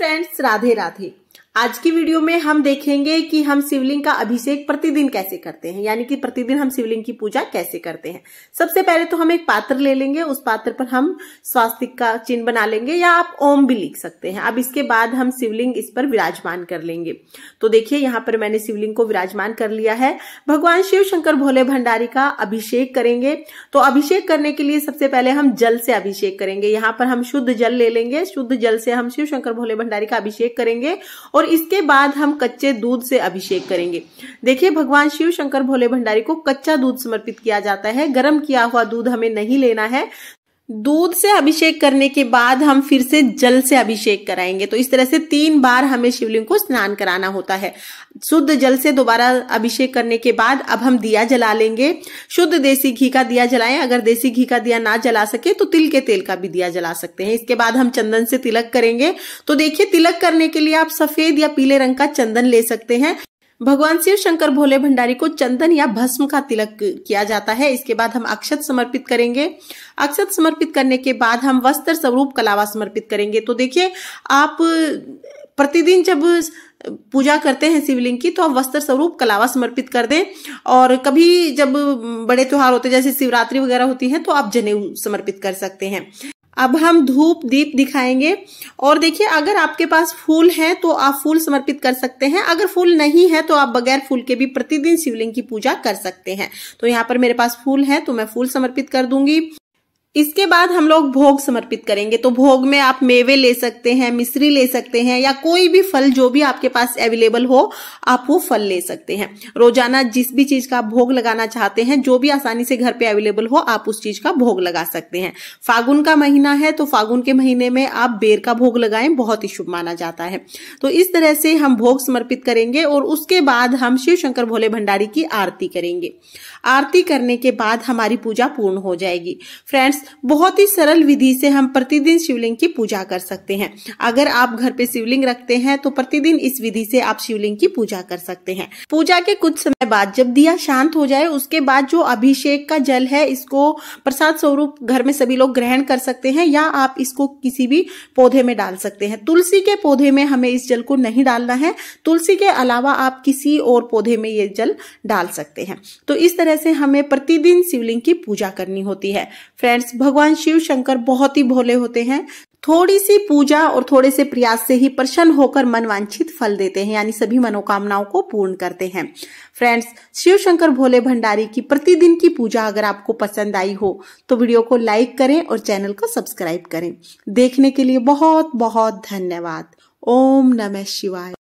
friends Radhe Radhe आज की video में हम देखेंगे कि हम शिवलिंग का अभिषेक प्रतिदिन कैसे करते हैं यानी कि प्रतिदिन हम शिवलिंग की पूजा कैसे करते हैं सबसे पहले तो हम एक पात्र ले लेंगे उस पात्र पर हम स्वास्तिक का चिन्ह बना लेंगे या आप ओम भी लिख सकते हैं अब इसके बाद हम शिवलिंग इस पर विराजमान कर लेंगे तो देखिये यहाँ पर मैंने शिवलिंग को विराजमान कर लिया है भगवान शिव शंकर भोले भंडारी का अभिषेक करेंगे तो अभिषेक करने के लिए सबसे पहले हम जल से अभिषेक करेंगे यहाँ पर हम शुद्ध जल ले लेंगे शुद्ध जल से हम शिव शंकर भोले भंडारी का अभिषेक करेंगे और और इसके बाद हम कच्चे दूध से अभिषेक करेंगे देखिए भगवान शिव शंकर भोले भंडारी को कच्चा दूध समर्पित किया जाता है गर्म किया हुआ दूध हमें नहीं लेना है दूध से अभिषेक करने के बाद हम फिर से जल से अभिषेक कराएंगे तो इस तरह से तीन बार हमें शिवलिंग को स्नान कराना होता है शुद्ध जल से दोबारा अभिषेक करने के बाद अब हम दिया जला लेंगे शुद्ध देसी घी का दिया जलाएं अगर देसी घी का दिया ना जला सके तो तिल के तेल का भी दिया जला सकते हैं इसके बाद हम चंदन से तिलक करेंगे तो देखिए तिलक करने के लिए आप सफेद या पीले रंग का चंदन ले सकते हैं भगवान शिव शंकर भोले भंडारी को चंदन या भस्म का तिलक किया जाता है इसके बाद हम अक्षत समर्पित करेंगे अक्षत समर्पित करने के बाद हम वस्त्र स्वरूप कलावा समर्पित करेंगे तो देखिए आप प्रतिदिन जब पूजा करते हैं शिवलिंग की तो आप वस्त्र स्वरूप कलावा समर्पित कर दें और कभी जब बड़े त्योहार होते जैसे शिवरात्रि वगैरह होती है तो आप जनेऊ समर्पित कर सकते हैं अब हम धूप दीप दिखाएंगे और देखिए अगर आपके पास फूल है तो आप फूल समर्पित कर सकते हैं अगर फूल नहीं है तो आप बगैर फूल के भी प्रतिदिन शिवलिंग की पूजा कर सकते हैं तो यहाँ पर मेरे पास फूल है तो मैं फूल समर्पित कर दूंगी इसके बाद हम लोग भोग समर्पित करेंगे तो भोग में आप मेवे ले सकते हैं मिश्री ले सकते हैं या कोई भी फल जो भी आपके पास अवेलेबल हो आप वो फल ले सकते हैं रोजाना जिस भी चीज का आप भोग लगाना चाहते हैं जो भी आसानी से घर पे अवेलेबल हो आप उस चीज का भोग लगा सकते हैं फागुन का महीना है तो फागुन के महीने में आप बेर का भोग लगाए बहुत ही शुभ माना जाता है तो इस तरह से हम भोग समर्पित करेंगे और उसके बाद हम शिव शंकर भोले भंडारी की आरती करेंगे आरती करने के बाद हमारी पूजा पूर्ण हो जाएगी फ्रेंड्स फ्रेंड्स बहुत ही सरल विधि से हम प्रतिदिन शिवलिंग की पूजा कर सकते हैं अगर आप घर पे शिवलिंग रखते हैं तो प्रतिदिन इस विधि से आप शिवलिंग की पूजा कर सकते हैं पूजा के कुछ समय बाद जब दिया शांत हो जाए उसके बाद जो अभिषेक का जल है इसको प्रसाद स्वरूप घर में सभी लोग ग्रहण कर सकते हैं या आप इसको किसी भी पौधे में डाल सकते हैं तुलसी के पौधे में हमें इस जल को नहीं डालना है तुलसी के अलावा आप किसी और पौधे में ये जल डाल सकते हैं तो इस तरह से हमें प्रतिदिन शिवलिंग की पूजा करनी होती है फ्रेंड्स भगवान शिव शंकर बहुत ही भोले होते हैं थोड़ी सी पूजा और थोड़े से प्रयास से ही प्रसन्न होकर मनवांछित फल देते हैं यानी सभी मनोकामनाओं को पूर्ण करते हैं फ्रेंड्स शिव शंकर भोले भंडारी की प्रतिदिन की पूजा अगर आपको पसंद आई हो तो वीडियो को लाइक करें और चैनल को सब्सक्राइब करें देखने के लिए बहुत बहुत धन्यवाद ओम नमः शिवाय